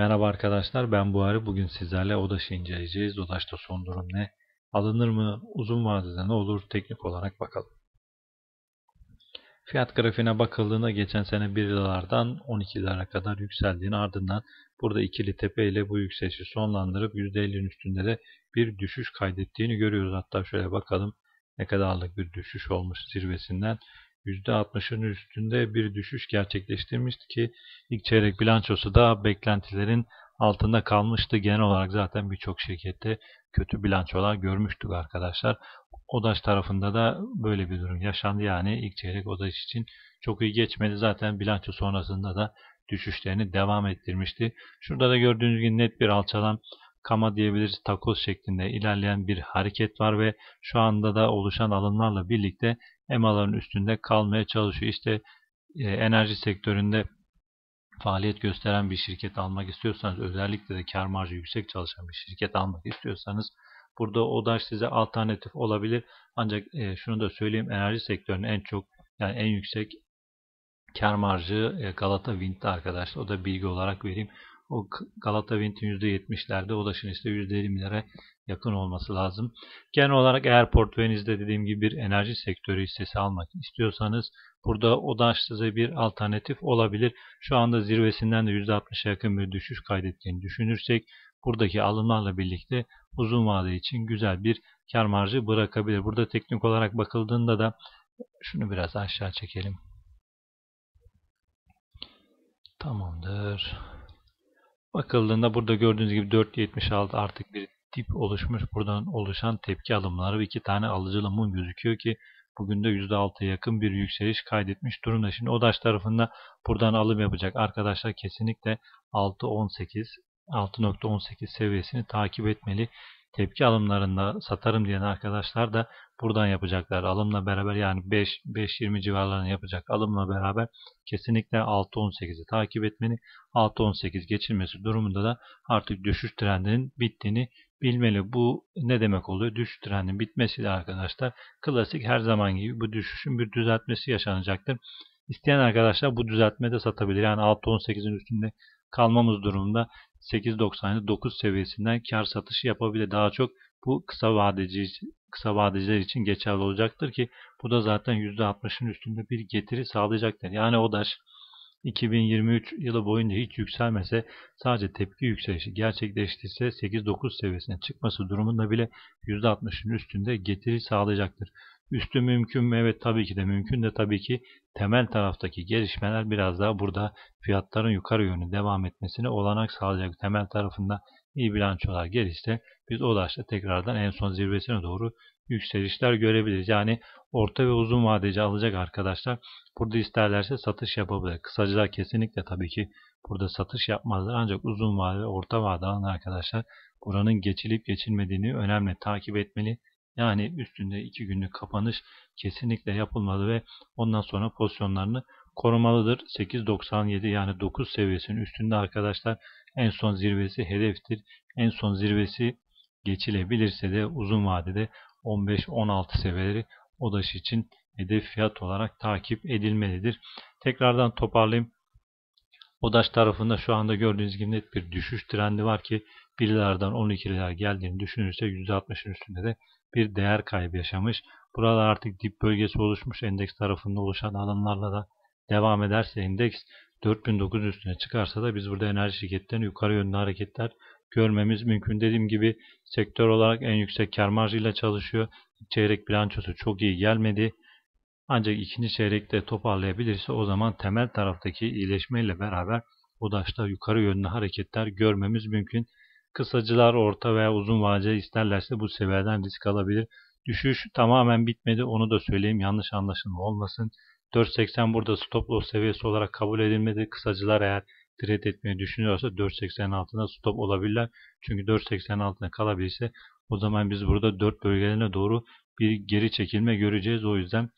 Merhaba arkadaşlar ben Buhari. Bugün sizlerle ODAŞ'ı inceleyeceğiz. ODAŞ'ta son durum ne? Alınır mı? Uzun vadede ne olur? Teknik olarak bakalım. Fiyat grafiğine bakıldığında geçen sene 1 liralardan 12 lira kadar yükseldiğini ardından burada ikili tepe ile bu yükselişi sonlandırıp %50'nin üstünde de bir düşüş kaydettiğini görüyoruz. Hatta şöyle bakalım ne kadarlık bir düşüş olmuş zirvesinden. %60'ın üstünde bir düşüş gerçekleştirmişti ki ilk çeyrek bilançosu da beklentilerin altında kalmıştı. Genel olarak zaten birçok şirkette kötü bilançolar görmüştük arkadaşlar. Odaş tarafında da böyle bir durum yaşandı. Yani ilk çeyrek Odaş için çok iyi geçmedi. Zaten bilanço sonrasında da düşüşlerini devam ettirmişti. Şurada da gördüğünüz gibi net bir alçalan kama diyebiliriz takoz şeklinde ilerleyen bir hareket var ve şu anda da oluşan alımlarla birlikte EMA'ların üstünde kalmaya çalışıyor. İşte e, enerji sektöründe faaliyet gösteren bir şirket almak istiyorsanız özellikle de kar marjı yüksek çalışan bir şirket almak istiyorsanız burada ODAŞ size alternatif olabilir. Ancak e, şunu da söyleyeyim enerji sektörünün en çok yani en yüksek kar marjı e, Galata Wind'de arkadaşlar. O da bilgi olarak vereyim. O Galata Wind'in %70'lerde, Odaş'ın ise %20'lere yakın olması lazım. Genel olarak eğer portföyünüzde dediğim gibi bir enerji sektörü hissesi almak istiyorsanız burada Odaş size bir alternatif olabilir. Şu anda zirvesinden de %60'a yakın bir düşüş kaydettiğini düşünürsek buradaki alımlarla birlikte uzun vade için güzel bir kar marjı bırakabilir. Burada teknik olarak bakıldığında da şunu biraz aşağı çekelim. Tamamdır. Bakıldığında burada gördüğünüz gibi 4.76 artık bir dip oluşmuş. Buradan oluşan tepki alımları ve iki tane alıcı mum gözüküyor ki bugün de %6'ya yakın bir yükseliş kaydetmiş durumda. Şimdi ODAŞ tarafında buradan alım yapacak arkadaşlar kesinlikle 6.18 6.18 seviyesini takip etmeli. Tepki alımlarında satarım diyen arkadaşlar da buradan yapacaklar. Alımla beraber yani 5-20 civarlarını yapacak alımla beraber kesinlikle 6-18'i takip etmeni 6-18 geçilmesi durumunda da artık düşüş trendinin bittiğini bilmeli. Bu ne demek oluyor? Düşüş trendinin bitmesiyle arkadaşlar klasik her zaman gibi bu düşüşün bir düzeltmesi yaşanacaktır. İsteyen arkadaşlar bu düzeltmede satabilir. Yani 6-18'in üstünde kalmamız durumunda 8.99 seviyesinden kar satışı yapabilir. Daha çok bu kısa vadeci kısa vadeciler için geçerli olacaktır ki bu da zaten %60'ın üstünde bir getiri sağlayacaktır. Yani ODAŞ 2023 yılı boyunca hiç yükselmese sadece tepki yükselişi gerçekleştirse 8-9 seviyesine çıkması durumunda bile %60'ın üstünde getiri sağlayacaktır. Üstü mümkün mü? Evet tabii ki de mümkün de tabii ki temel taraftaki gelişmeler biraz daha burada fiyatların yukarı yönü devam etmesine olanak sağlayacak. Temel tarafında iyi bilançolar gelişse biz o daşta tekrardan en son zirvesine doğru yükselişler görebiliriz. Yani orta ve uzun vadeci alacak arkadaşlar burada isterlerse satış yapabilir. Kısacılar kesinlikle tabii ki burada satış yapmazlar ancak uzun vade ve orta vade alan arkadaşlar buranın geçilip geçilmediğini önemli takip etmeli yani üstünde 2 günlük kapanış kesinlikle yapılmalı ve ondan sonra pozisyonlarını korumalıdır. 8.97 yani 9 seviyesinin üstünde arkadaşlar en son zirvesi hedeftir. En son zirvesi geçilebilirse de uzun vadede 15-16 seviyeleri odaş için hedef fiyat olarak takip edilmelidir. Tekrardan toparlayayım. Odaş tarafında şu anda gördüğünüz gibi net bir düşüş trendi var ki 1'lerden 12'ler geldiğini düşünürse %60'ın üstünde de bir değer kaybı yaşamış. Burada artık dip bölgesi oluşmuş endeks tarafında oluşan alımlarla da devam ederse endeks 4900 üstüne çıkarsa da biz burada enerji şirketlerinin yukarı yönlü hareketler görmemiz mümkün. Dediğim gibi sektör olarak en yüksek kar marjıyla çalışıyor. Çeyrek bilançosu çok iyi gelmedi. Ancak ikinci çeyrekte toparlayabilirse o zaman temel taraftaki iyileşmeyle beraber o DAŞ'ta yukarı yönlü hareketler görmemiz mümkün. Kısacılar orta veya uzun vadeli isterlerse bu seviyeden risk alabilir. Düşüş tamamen bitmedi onu da söyleyeyim yanlış anlaşılma olmasın. 4.80 burada stop loss seviyesi olarak kabul edilmedi. Kısacılar eğer trade etmeyi düşünüyorsa 4.80 altında stop olabilirler. Çünkü 4.80 altında kalabilirse o zaman biz burada 4 bölgelerine doğru bir geri çekilme göreceğiz. O yüzden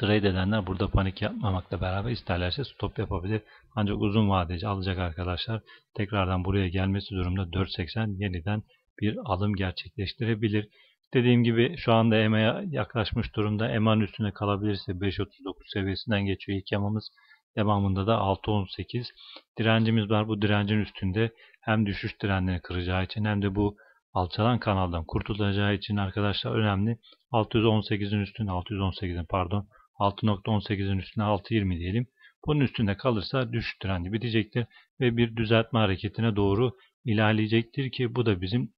Trade edenler burada panik yapmamakla beraber isterlerse stop yapabilir. Ancak uzun vadeci alacak arkadaşlar tekrardan buraya gelmesi durumda 4.80 yeniden bir alım gerçekleştirebilir. Dediğim gibi şu anda EMA'ya yaklaşmış durumda. EMA'nın üstüne kalabilirse 5.39 seviyesinden geçiyor ilk yamamız. E Devamında da 6.18 direncimiz var. Bu direncin üstünde hem düşüş trendini kıracağı için hem de bu alçalan kanaldan kurtulacağı için arkadaşlar önemli. 618'in üstünde 618'in pardon 6.18'in üstüne 6.20 diyelim. Bunun üstünde kalırsa düşüş trendi bitecektir ve bir düzeltme hareketine doğru ilerleyecektir ki bu da bizim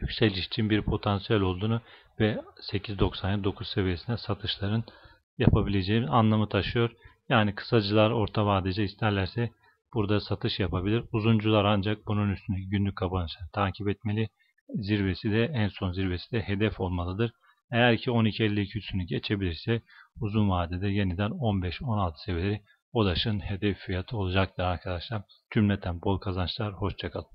yükseliş için bir potansiyel olduğunu ve 8.99 seviyesine satışların yapabileceği anlamı taşıyor. Yani kısacılar orta vadece isterlerse burada satış yapabilir. Uzuncular ancak bunun üstüne günlük kapanışları takip etmeli. Zirvesi de en son zirvesi de hedef olmalıdır. Eğer ki 12.52 üstünü geçebilirse uzun vadede yeniden 15-16 seviyeleri Odaş'ın hedef fiyatı olacaktır arkadaşlar. Cümleten bol kazançlar. Hoşçakalın.